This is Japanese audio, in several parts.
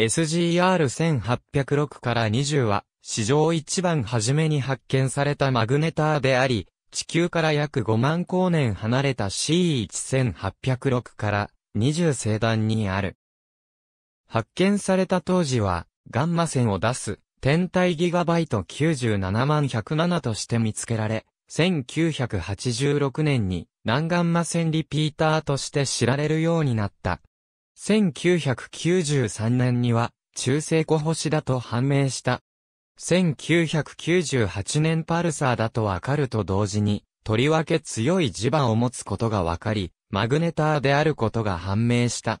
SGR1806 から20は、史上一番初めに発見されたマグネターであり、地球から約5万光年離れた C1806 から20星団にある。発見された当時は、ガンマ線を出す、天体ギガバイト97万107として見つけられ、1986年に、南ガンマ線リピーターとして知られるようになった。1993年には中性子星だと判明した。1998年パルサーだとわかると同時に、とりわけ強い磁場を持つことがわかり、マグネターであることが判明した。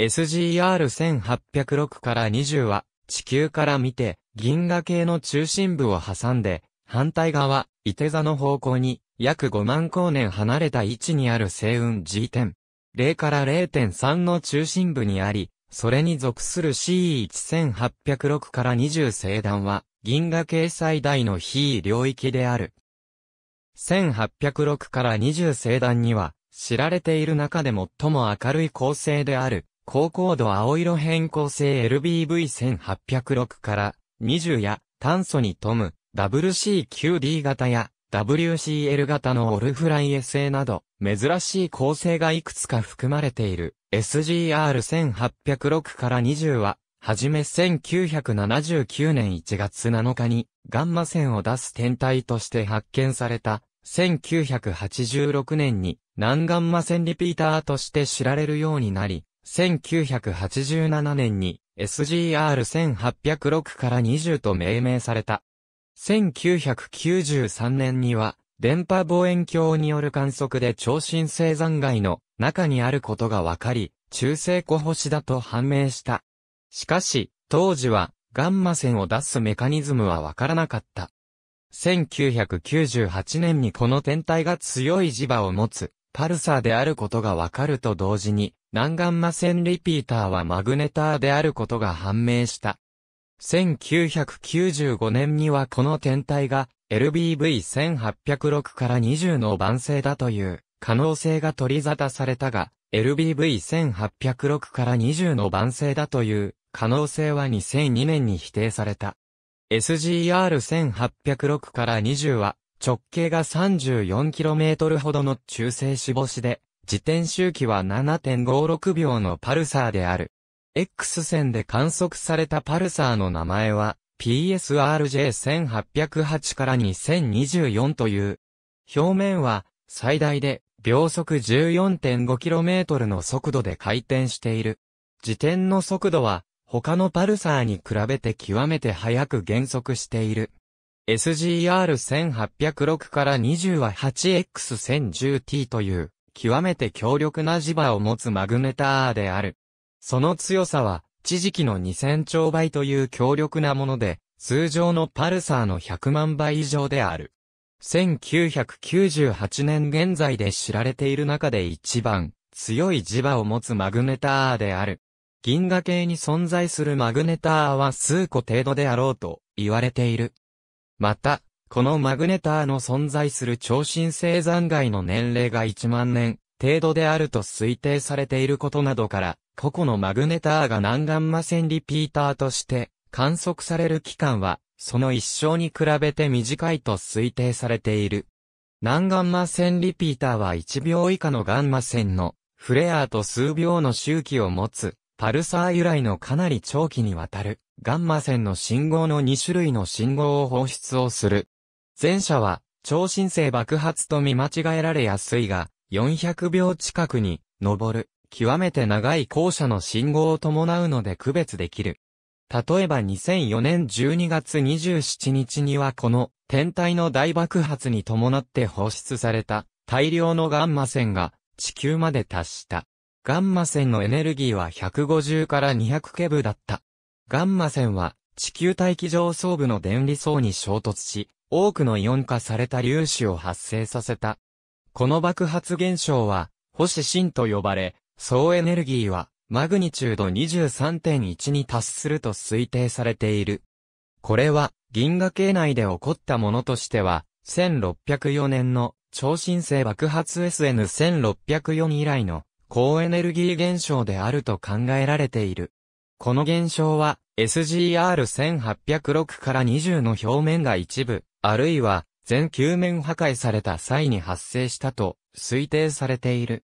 SGR1806 から20は、地球から見て、銀河系の中心部を挟んで、反対側、伊手座の方向に、約5万光年離れた位置にある星雲 G 点。0から0.3の中心部にあり、それに属する C1806 から20星団は、銀河系最大の非領域である。1806から20星団には、知られている中で最も明るい構成である、高高度青色変更性 LBV1806 から20や炭素に富む WC9D 型や WCL 型のオルフライエ a など、珍しい構成がいくつか含まれている SGR1806 から20は、はじめ1979年1月7日に、ガンマ線を出す天体として発見された、1986年に、南ガンマ線リピーターとして知られるようになり、1987年に SGR1806 から20と命名された。1993年には、電波望遠鏡による観測で超新星残骸の中にあることが分かり、中性子星だと判明した。しかし、当時は、ガンマ線を出すメカニズムは分からなかった。1998年にこの天体が強い磁場を持つ、パルサーであることが分かると同時に、南ガンマ線リピーターはマグネターであることが判明した。1995年にはこの天体が LBV1806 から20の晩星だという可能性が取り沙汰されたが、LBV1806 から20の晩星だという可能性は2002年に否定された。SGR1806 から20は直径が 34km ほどの中性子星で、自転周期は7.56秒のパルサーである。X 線で観測されたパルサーの名前は PSRJ1808 から2024という。表面は最大で秒速 14.5km の速度で回転している。自転の速度は他のパルサーに比べて極めて速く減速している。SGR1806 から20は 8X1010T という極めて強力な磁場を持つマグネターである。その強さは、地磁気の2000兆倍という強力なもので、通常のパルサーの100万倍以上である。1998年現在で知られている中で一番強い磁場を持つマグネターである。銀河系に存在するマグネターは数個程度であろうと言われている。また、このマグネターの存在する超新星残骸の年齢が1万年程度であると推定されていることなどから、個々のマグネターが南ガンマ線リピーターとして観測される期間は、その一生に比べて短いと推定されている。南ガンマ線リピーターは1秒以下のガンマ線のフレアと数秒の周期を持つ、パルサー由来のかなり長期にわたる、ガンマ線の信号の2種類の信号を放出をする。前者は、超新星爆発と見間違えられやすいが、400秒近くに、上る。極めて長い校舎の信号を伴うので区別できる。例えば2004年12月27日にはこの天体の大爆発に伴って放出された大量のガンマ線が地球まで達した。ガンマ線のエネルギーは150から200ケブだった。ガンマ線は地球大気上層部の電離層に衝突し、多くのイオン化された粒子を発生させた。この爆発現象は、星芯と呼ばれ、総エネルギーは、マグニチュード23.1に達すると推定されている。これは、銀河系内で起こったものとしては、1604年の超新星爆発 SN1604 以来の高エネルギー現象であると考えられている。この現象は SGR1806 から20の表面が一部、あるいは全球面破壊された際に発生したと推定されている。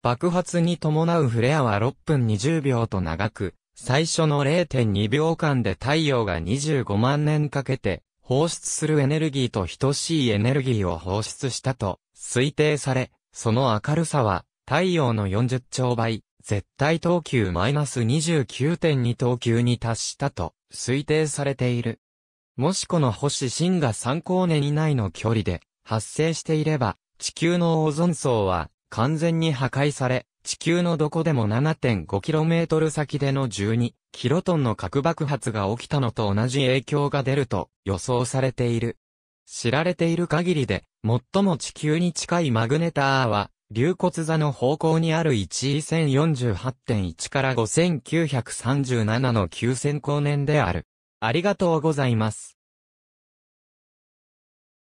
爆発に伴うフレアは6分20秒と長く、最初の0.2秒間で太陽が25万年かけて放出するエネルギーと等しいエネルギーを放出したと推定され、その明るさは太陽の40兆倍、絶対等級マイナス29.2等級に達したと推定されている。もしこの星真が3光年以内の距離で発生していれば、地球のオゾン層は完全に破壊され、地球のどこでも 7.5km 先での 12kT の核爆発が起きたのと同じ影響が出ると予想されている。知られている限りで、最も地球に近いマグネターは、流骨座の方向にある1位1048.1から5937の9000光年である。ありがとうございます。